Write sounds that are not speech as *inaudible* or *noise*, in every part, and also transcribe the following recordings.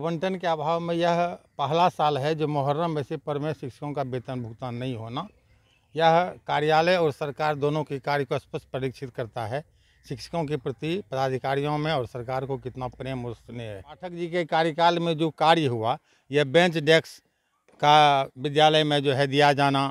आवंटन के अभाव में यह पहला साल है जो मुहर्रम में से परमेय शिक्षकों का वेतन भुगतान नहीं होना यह कार्यालय और सरकार दोनों के कार्य को स्पष्ट परीक्षित करता है शिक्षकों के प्रति पदाधिकारियों में और सरकार को कितना प्रेम और स्नेह है पाठक जी के कार्यकाल में जो कार्य हुआ यह बेंच डेस्क का विद्यालय में जो है दिया जाना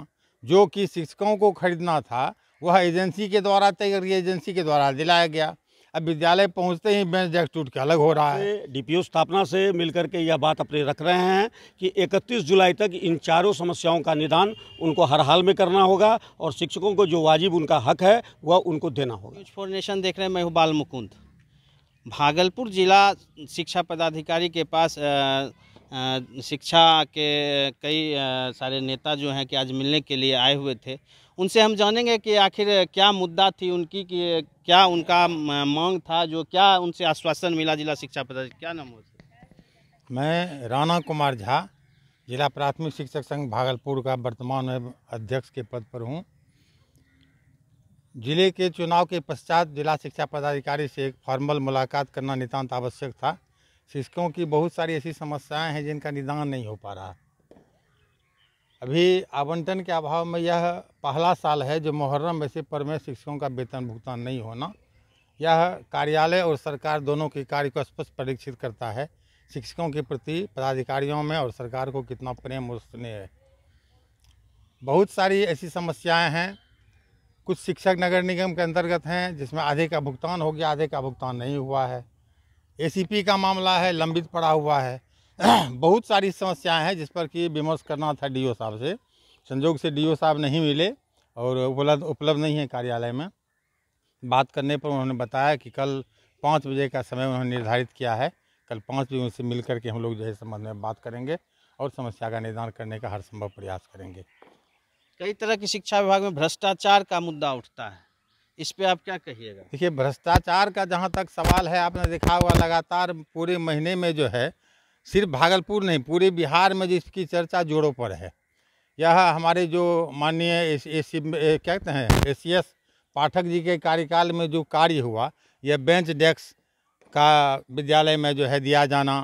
जो कि शिक्षकों को खरीदना था वह एजेंसी के द्वारा तय एजेंसी के द्वारा दिलाया गया अब विद्यालय पहुंचते ही बेंच डेस्क टूट के अलग हो रहा है डीपीओ स्थापना से मिलकर के यह बात अपने रख रहे हैं कि 31 जुलाई तक इन चारों समस्याओं का निदान उनको हर हाल में करना होगा और शिक्षकों को जो वाजिब उनका हक है वह उनको देना होगा इन्फॉर्मेशन देख रहे हैं मैं हूँ बाल मुकुंद भागलपुर जिला शिक्षा पदाधिकारी के पास आ, शिक्षा के कई सारे नेता जो हैं कि आज मिलने के लिए आए हुए थे उनसे हम जानेंगे कि आखिर क्या मुद्दा थी उनकी कि क्या उनका मांग था जो क्या उनसे आश्वासन मिला जिला शिक्षा पदाधिकारी क्या नाम हो मैं राणा कुमार झा जिला प्राथमिक शिक्षक संघ भागलपुर का वर्तमान में अध्यक्ष के पद पर हूँ जिले के चुनाव के पश्चात जिला शिक्षा पदाधिकारी से एक फॉर्मल मुलाकात करना नितान्त आवश्यक था शिक्षकों की बहुत सारी ऐसी समस्याएं हैं जिनका निदान नहीं हो पा रहा अभी आवंटन के अभाव में यह पहला साल है जो मुहर्रम में से पर में शिक्षकों का वेतन भुगतान नहीं होना यह कार्यालय और सरकार दोनों के कार्य को स्पष्ट परीक्षित करता है शिक्षकों के प्रति पदाधिकारियों में और सरकार को कितना प्रेम और स्नेह है बहुत सारी ऐसी समस्याएं हैं कुछ शिक्षक नगर निगम के अंतर्गत हैं जिसमें आधे का भुगतान हो गया आधे का भुगतान नहीं हुआ है ए का मामला है लंबित पड़ा हुआ है *clears throat* बहुत सारी समस्याएं हैं जिस पर कि विमर्श करना था डीओ साहब से संजोग से डीओ साहब नहीं मिले और उपलब्ध उपलब्ध नहीं है कार्यालय में बात करने पर उन्होंने बताया कि कल पाँच बजे का समय उन्होंने निर्धारित किया है कल पाँच बजे उनसे मिल करके हम लोग जो है संबंध में बात करेंगे और समस्या का निदान करने का हर संभव प्रयास करेंगे कई तरह की शिक्षा विभाग में भ्रष्टाचार का मुद्दा उठता है इस पर आप क्या कहिएगा देखिए भ्रष्टाचार का जहाँ तक सवाल है आपने देखा हुआ लगातार पूरे महीने में जो है सिर्फ भागलपुर नहीं पूरे बिहार में जिसकी चर्चा जोड़ों पर है यह हमारे जो माननीय क्या कहते हैं ए पाठक जी के कार्यकाल में जो कार्य हुआ यह बेंच डेस्क का विद्यालय में जो है दिया जाना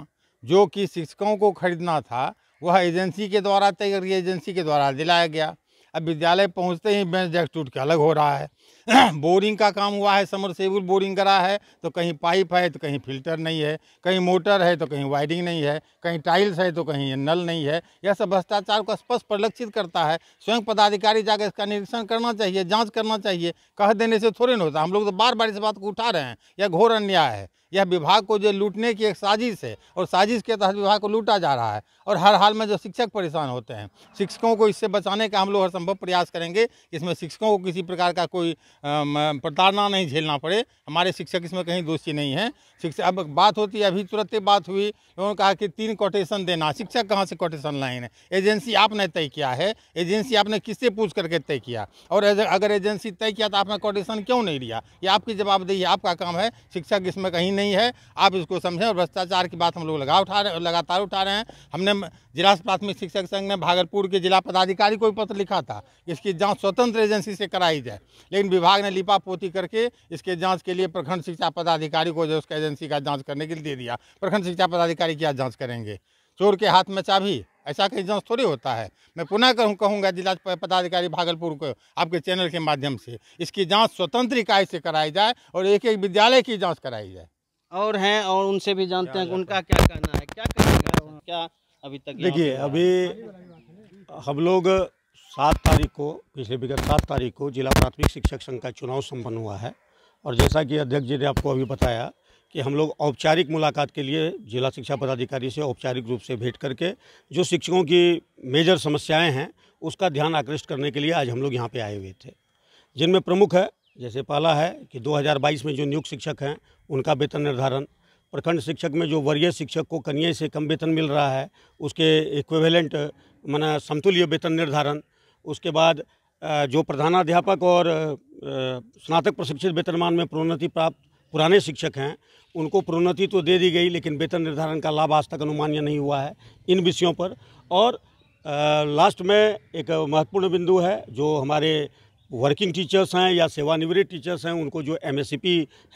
जो कि शिक्षकों को खरीदना था वह एजेंसी के द्वारा तय एजेंसी के द्वारा दिलाया गया अब विद्यालय पहुंचते ही बेंच डेस्क टूट के अलग हो रहा है *clears throat* बोरिंग का काम हुआ है समरसेबुल बोरिंग करा है तो कहीं पाइप है तो कहीं फिल्टर नहीं है कहीं मोटर है तो कहीं वायरिंग नहीं है कहीं टाइल्स है तो कहीं नल नहीं है यह सब भ्रष्टाचार को स्पष्ट परिलक्षित करता है स्वयं पदाधिकारी जाकर इसका निरीक्षण करना चाहिए जाँच करना चाहिए कह देने से थोड़े नहीं होता हम लोग तो बार बार इस बात को उठा रहे हैं यह घोर अन्याय है यह विभाग को जो लूटने की एक साजिश है और साजिश के तहत विभाग को लूटा जा रहा है और हर हाल में जो शिक्षक परेशान होते हैं शिक्षकों को इससे बचाने का हम लोग हर संभव प्रयास करेंगे इसमें शिक्षकों को किसी प्रकार का कोई प्रताड़ना नहीं झेलना पड़े हमारे शिक्षक इसमें कहीं दोषी नहीं है शिक्षक अब बात होती है अभी तुरंत बात हुई उन्होंने कहा कि तीन कोटेशन देना शिक्षक कहाँ से कोटेशन लाइन हैं एजेंसी आपने तय किया है एजेंसी आपने किससे पूछ करके तय किया और अगर एजेंसी तय किया तो आपने कोटेशन क्यों नहीं लिया ये आपकी जवाबदेही आपका काम है शिक्षक इसमें कहीं नहीं है आप इसको समझें और भ्रष्टाचार की बात हम लोग लगा उठा रहे लगातार उठा रहे हैं हमने जिला प्राथमिक शिक्षक संघ ने भागलपुर के जिला पदाधिकारी को भी पत्र लिखा था इसकी जाँच स्वतंत्र एजेंसी से कराई जाए लेकिन लेकिन विभाग ने लिपा पोती करके इसके जांच के लिए प्रखंड शिक्षा पदाधिकारी को जो उसका एजेंसी का जांच करने के लिए दे दिया प्रखंड शिक्षा पदाधिकारी क्या जांच करेंगे चोर के हाथ में चाबी ऐसा कहीं जांच थोड़ी होता है मैं पुनः कहूँ कहूँगा जिला पदाधिकारी भागलपुर को आपके चैनल के माध्यम से इसकी जाँच स्वतंत्र इकाई से कराई जाए और एक एक विद्यालय की जाँच कराई जाए और हैं और उनसे भी जानते हैं उनका क्या कहना है क्या करेगा क्या अभी तक देखिए अभी हम लोग सात तारीख को पिछले विगत सात तारीख को जिला प्राथमिक शिक्षक संघ का चुनाव संपन्न हुआ है और जैसा कि अध्यक्ष जी ने आपको अभी बताया कि हम लोग औपचारिक मुलाकात के लिए जिला शिक्षा पदाधिकारी से औपचारिक रूप से भेंट करके जो शिक्षकों की मेजर समस्याएं हैं उसका ध्यान आकृष्ट करने के लिए आज हम लोग यहाँ पर आए हुए थे जिनमें प्रमुख है जैसे पहला है कि दो में जो नियुक्त शिक्षक हैं उनका वेतन निर्धारण प्रखंड शिक्षक में जो वरीय शिक्षक को कनिए से कम वेतन मिल रहा है उसके इक्वेवेलेंट माना समतुल्य वेतन निर्धारण उसके बाद जो प्रधानाध्यापक और स्नातक प्रशिक्षित वेतनमान में प्रोन्नति प्राप्त पुराने शिक्षक हैं उनको प्रोन्नति तो दे दी गई लेकिन वेतन निर्धारण का लाभ आज तक अनुमान्य नहीं हुआ है इन विषयों पर और लास्ट में एक महत्वपूर्ण बिंदु है जो हमारे वर्किंग टीचर्स हैं या सेवानिवृत्त टीचर्स हैं उनको जो एम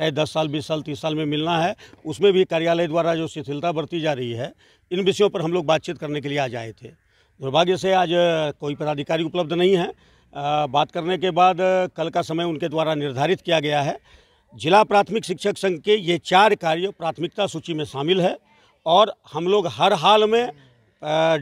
है दस साल बीस साल तीस साल में मिलना है उसमें भी कार्यालय द्वारा जो शिथिलता बरती जा रही है इन विषयों पर हम लोग बातचीत करने के लिए आ जाए थे दुर्भाग्य से आज कोई पदाधिकारी उपलब्ध नहीं है बात करने के बाद कल का समय उनके द्वारा निर्धारित किया गया है जिला प्राथमिक शिक्षक संघ के ये चार कार्य प्राथमिकता सूची में शामिल है और हम लोग हर हाल में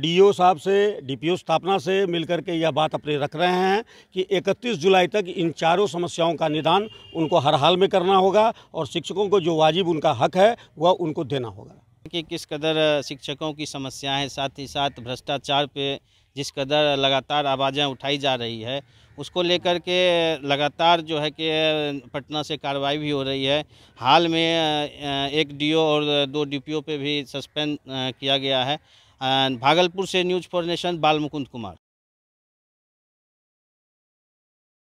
डीओ साहब से डीपीओ स्थापना से मिलकर के यह बात अपने रख रहे हैं कि 31 जुलाई तक इन चारों समस्याओं का निदान उनको हर हाल में करना होगा और शिक्षकों को जो वाजिब उनका हक है वह उनको देना होगा कि किस कदर शिक्षकों की समस्याएं साथ ही साथ भ्रष्टाचार पे जिस कदर लगातार आवाज़ें उठाई जा रही है उसको लेकर के लगातार जो है कि पटना से कार्रवाई भी हो रही है हाल में एक डीओ और दो डीपीओ पे भी सस्पेंड किया गया है भागलपुर से न्यूज़ फॉर नेशन बाल मुकुंद कुमार